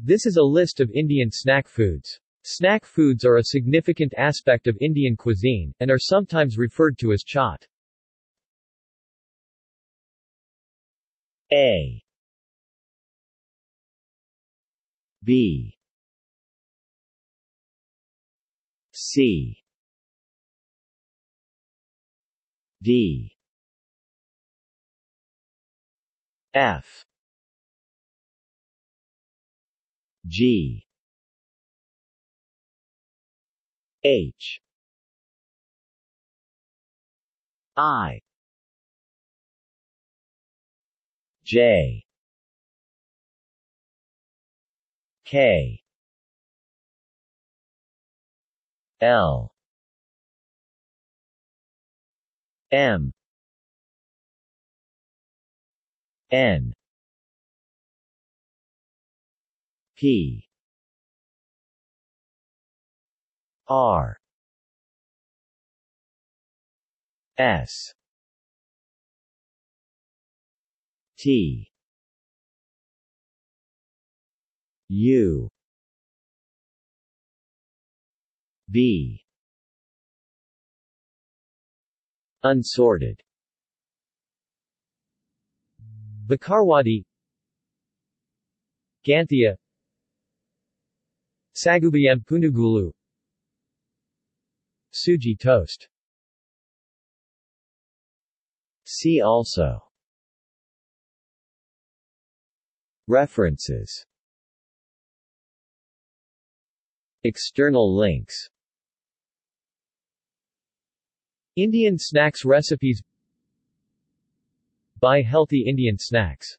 This is a list of Indian snack foods. Snack foods are a significant aspect of Indian cuisine, and are sometimes referred to as chaat. A B C D F G H I J K L M N P R S T U B Unsorted Bakarwadi Ganthia Sagubayam Punugulu Suji toast See also References External links Indian snacks recipes Buy healthy Indian snacks